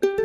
Всем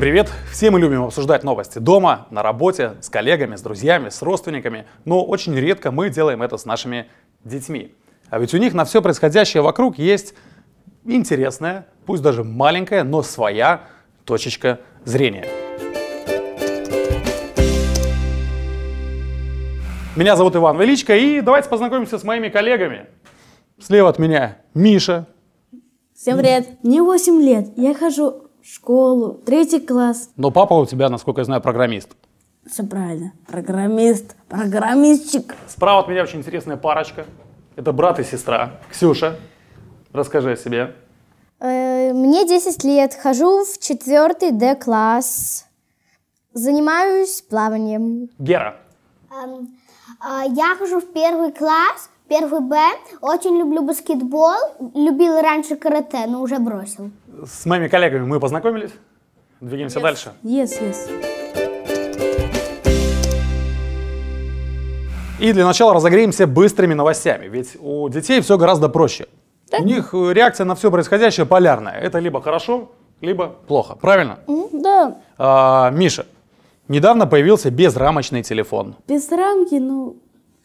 привет! Все мы любим обсуждать новости дома, на работе, с коллегами, с друзьями, с родственниками, но очень редко мы делаем это с нашими детьми. А ведь у них на все происходящее вокруг есть интересная, пусть даже маленькая, но своя точечка зрения. Меня зовут Иван Величко, и давайте познакомимся с моими коллегами. Слева от меня Миша. Всем привет. Мне 8 лет, я хожу в школу, третий класс. Но папа у тебя, насколько я знаю, программист. Все правильно, программист, программистчик. Справа от меня очень интересная парочка. Это брат и сестра. Ксюша, расскажи о себе. Э, мне 10 лет, хожу в четвертый Д-класс, занимаюсь плаванием. Гера. А, я хожу в первый класс, первый Б. Очень люблю баскетбол. Любил раньше карате, но уже бросил. С моими коллегами мы познакомились. Двигаемся yes. дальше. Yes, yes. И для начала разогреемся быстрыми новостями, ведь у детей все гораздо проще. Да? У них э, реакция на все происходящее полярная. Это либо хорошо, либо плохо. Правильно? Да. А, Миша, Недавно появился безрамочный телефон. Без рамки, ну,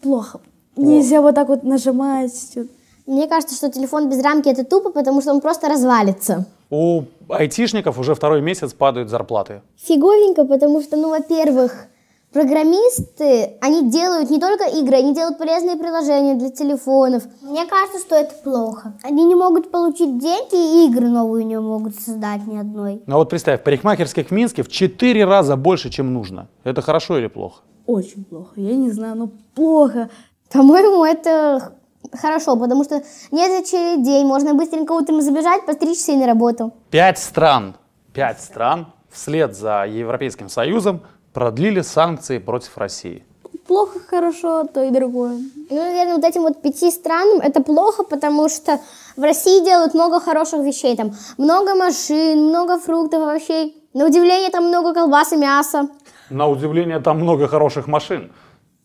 плохо. Нельзя вот так вот нажимать. Мне кажется, что телефон без рамки это тупо, потому что он просто развалится. У айтишников уже второй месяц падают зарплаты. Фиговенько, потому что, ну, во-первых, Программисты, они делают не только игры, они делают полезные приложения для телефонов. Мне кажется, что это плохо. Они не могут получить деньги, и игры новые не могут создать ни одной. Ну а вот представь, парикмахерских в Минске в 4 раза больше, чем нужно. Это хорошо или плохо? Очень плохо. Я не знаю, но ну, плохо. По-моему, это хорошо, потому что нет очередей, можно быстренько утром забежать, постричься и на работу. Пять стран, пять стран вслед за Европейским Союзом продлили санкции против России. Плохо, хорошо, а то и другое. Ну, наверное, вот этим вот пяти странам это плохо, потому что в России делают много хороших вещей. Там много машин, много фруктов, овощей. На удивление, там много колбас и мяса. На удивление, там много хороших машин.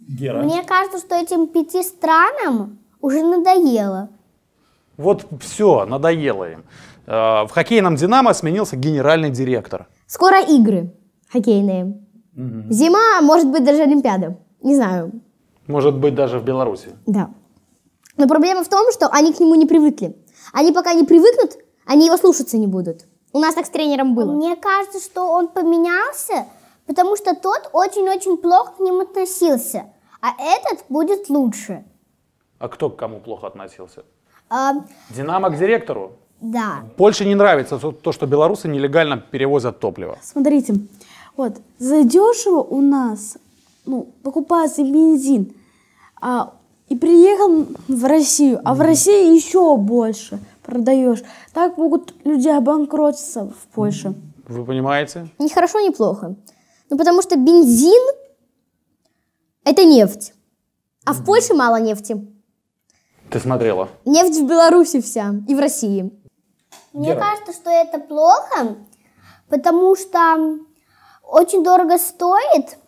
Гера. Мне кажется, что этим пяти странам уже надоело. Вот все, надоело им. Э, в хоккейном «Динамо» сменился генеральный директор. Скоро игры хоккейные. Угу. Зима, может быть, даже Олимпиада. Не знаю. Может быть, даже в Беларуси. Да. Но проблема в том, что они к нему не привыкли. Они пока не привыкнут, они его слушаться не будут. У нас так с тренером было. Мне кажется, что он поменялся, потому что тот очень-очень плохо к ним относился, а этот будет лучше. А кто к кому плохо относился? А... Динамо к директору? Да. Больше не нравится то, что белорусы нелегально перевозят топливо. Смотрите, вот, задешево у нас, ну, покупается бензин, а, и приехал в Россию, а в России еще больше продаешь. Так могут люди обанкротиться в Польше. Вы понимаете? Не хорошо, ни плохо. Ну, потому что бензин – это нефть. А в Польше мало нефти. Ты смотрела? Нефть в Беларуси вся и в России. Мне Гера. кажется, что это плохо, потому что очень дорого стоит,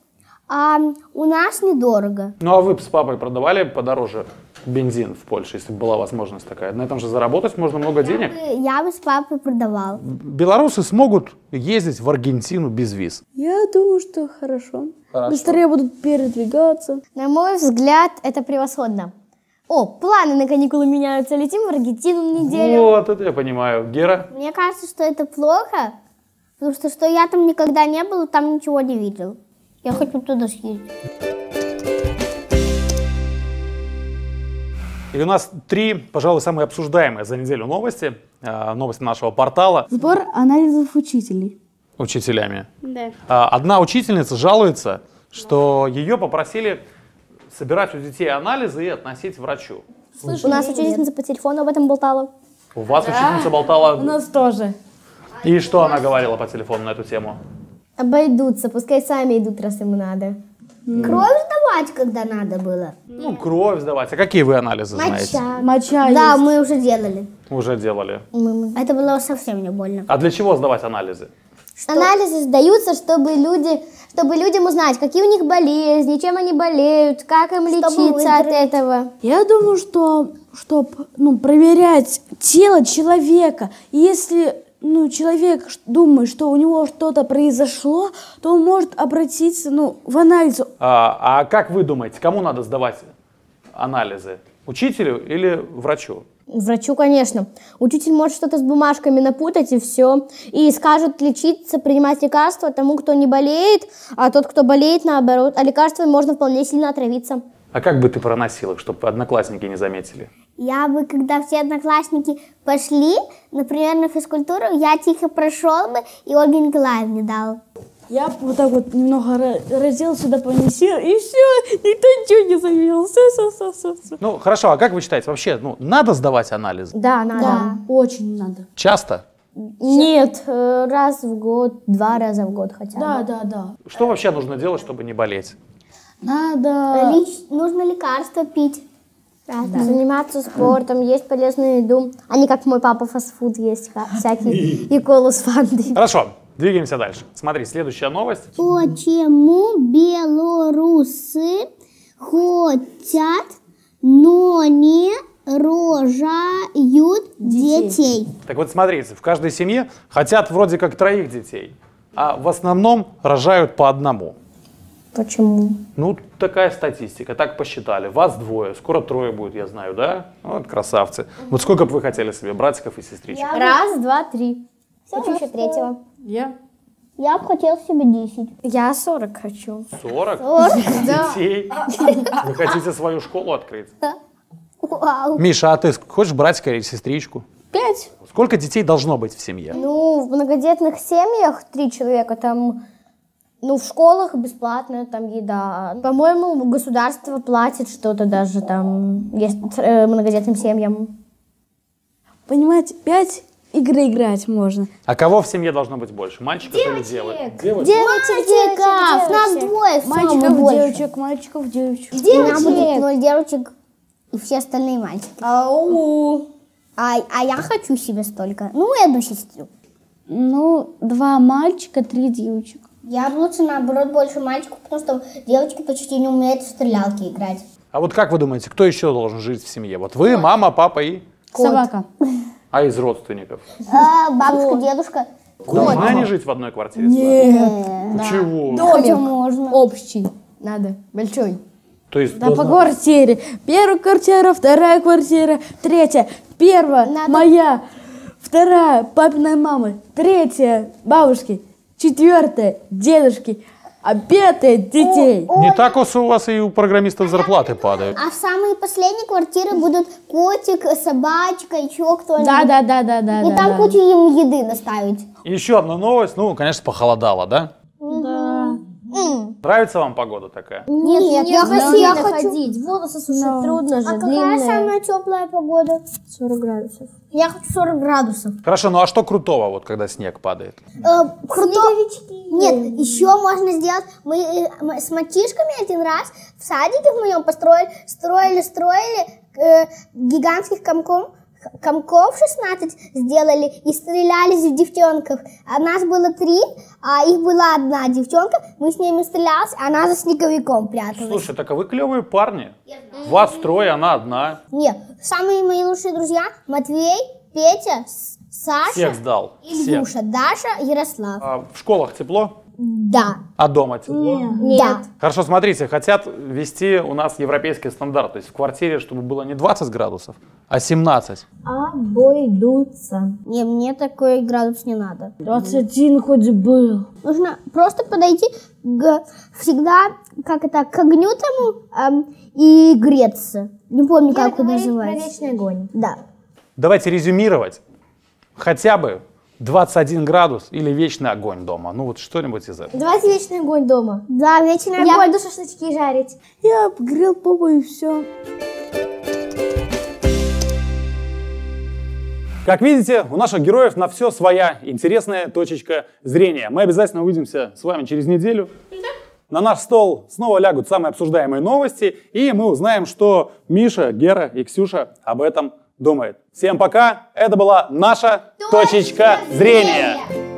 а у нас недорого. Ну а вы с папой продавали подороже бензин в Польше, если бы была возможность такая? На этом же заработать можно много я денег. Бы, я бы с папой продавал. Белорусы смогут ездить в Аргентину без виз? Я думаю, что хорошо. хорошо. Быстрее будут передвигаться. На мой взгляд, это превосходно. О, планы на каникулы меняются. Летим в Аргентину в неделю. Вот, это я понимаю. Гера? Мне кажется, что это плохо, Потому что, что я там никогда не был, там ничего не видел. Я хочу туда съездить. И у нас три, пожалуй, самые обсуждаемые за неделю новости. А, новости нашего портала. Сбор анализов учителей. Учителями. Да. А, одна учительница жалуется, что да. ее попросили собирать у детей анализы и относить врачу. Слушай, у нас учительница нет. по телефону об этом болтала. У вас да? учительница болтала? У нас тоже. И что она говорила по телефону на эту тему? Обойдутся, пускай сами идут, раз ему надо. Ну. Кровь сдавать, когда надо было. Ну, кровь сдавать. А какие вы анализы знаете? Моча. Моча Да, есть. мы уже делали. Уже делали. Мы- Это было совсем не больно. А для чего сдавать анализы? Анализы сдаются, чтобы люди, чтобы людям узнать, какие у них болезни, чем они болеют, как им лечиться от этого. Я думаю, что, чтобы ну, проверять тело человека, если ну, человек думает, что у него что-то произошло, то он может обратиться ну, в анализ. А, а как вы думаете, кому надо сдавать анализы? Учителю или врачу? Врачу, конечно. Учитель может что-то с бумажками напутать и все. И скажут лечиться, принимать лекарства тому, кто не болеет, а тот, кто болеет, наоборот. А лекарствами можно вполне сильно отравиться. А как бы ты проносил их, чтобы одноклассники не заметили? Я бы, когда все одноклассники пошли, например, на физкультуру, я тихо прошел бы и Ольге не дал. Я вот так вот немного раздел сюда понесил, и все, никто ничего не заметил. Все, все, все, все, все. Ну, хорошо, а как вы считаете, вообще, ну, надо сдавать анализы? Да, надо. Да. Очень надо. Часто? Нет, э, раз в год, два раза в год хотя бы. Да, да, да. Что вообще нужно делать, чтобы не болеть? Надо... Лич... Нужно лекарства пить. Да. Заниматься спортом, есть полезную еду, а не как мой папа фастфуд есть всякие и колу с фанды. Хорошо, двигаемся дальше. Смотри, следующая новость. Почему белорусы хотят, но не рожают детей. Так вот, смотрите, в каждой семье хотят вроде как троих детей, а в основном рожают по одному. Почему? Ну, такая статистика, так посчитали. Вас двое, скоро трое будет, я знаю, да? Вот красавцы. Вот сколько бы вы хотели себе братиков и сестричек? Я... Раз, два, три. Все, хочу еще третьего. Я? Я бы хотел себе 10. Я 40 хочу. 40? 40? Детей? Вы хотите свою школу открыть? Да. Вау. Миша, а ты хочешь братика или сестричку? Пять. Сколько детей должно быть в семье? Ну, в многодетных семьях три человека, там ну, в школах бесплатная там еда. По-моему, государство платит что-то даже там э, многодетным семьям. Понимаете, пять игр играть можно. А кого в семье должно быть больше, мальчиков девочек. или девочек? Девочек, девочек, девочек. нам двое Мальчиков, больше. девочек, мальчиков, девочек. Девочек. Нам будет ноль девочек и все остальные мальчики. Ау. А, а я хочу себе столько. Ну, и одну сестру. Ну, два мальчика, три девочек. Я лучше наоборот, больше мальчику, потому что девочки почти не умеют в стрелялки играть. А вот как вы думаете, кто еще должен жить в семье? Вот вы, мама, папа и... Кот. Собака. А из родственников? А, бабушка, дедушка. Должны они жить в одной квартире? Нет. Почему? Домик можно. общий надо, большой. То есть да должна... по квартире. Первая квартира, вторая квартира, третья. Первая надо... моя, вторая папиной мамы, третья бабушки, Четвертое. Дедушки обедает детей. О, Не так уж у вас и у программистов зарплаты падают. А в самые последние квартиры будут котик, собачка, еще кто-нибудь. Да, да, да, да, да. И да, там да. кучу им еды доставить. Еще одна новость. Ну, конечно, похолодало, да? Нравится вам погода такая? Нет, Нет я, хочу, я хочу ходить. Волосы сушить Но. трудно же, А длинные. самая теплая погода? 40 градусов. Я хочу 40 градусов. Хорошо, ну а что крутого, вот когда снег падает? Э, круто... Нет, еще можно сделать... Мы, э, мы с мальчишками один раз в садике в моем построили, строили, строили э, гигантских комком комков 16 сделали и стрелялись в девчонков. А нас было три, а их была одна девчонка. Мы с ними стрелялись, а она за снеговиком пряталась. Слушай, так а вы клевые парни. Вас трое, она одна. Нет, самые мои лучшие друзья Матвей, Петя, Саша Всех сдал. и Всех. Даша, Ярослав. А в школах тепло? Да. А дома тепло? Нет. Нет. Хорошо, смотрите, хотят ввести у нас европейский стандарт. То есть в квартире, чтобы было не 20 градусов, а 17. Обойдутся. Не, мне такой градус не надо. 21 хоть был. Нужно просто подойти к, всегда, как это, к огню тому эм, и греться. Не помню, Я как это называется. вечный огонь. Да. Давайте резюмировать. Хотя бы 21 градус или вечный огонь дома? Ну вот что-нибудь из этого. Давайте вечный огонь дома. Да, вечный огонь. Я буду шашлычки жарить. Я обгрел попу и все. Как видите, у наших героев на все своя интересная точечка зрения. Мы обязательно увидимся с вами через неделю. На наш стол снова лягут самые обсуждаемые новости, и мы узнаем, что Миша, Гера и Ксюша об этом думает. Всем пока, это была наша точечка, точечка зрения. зрения.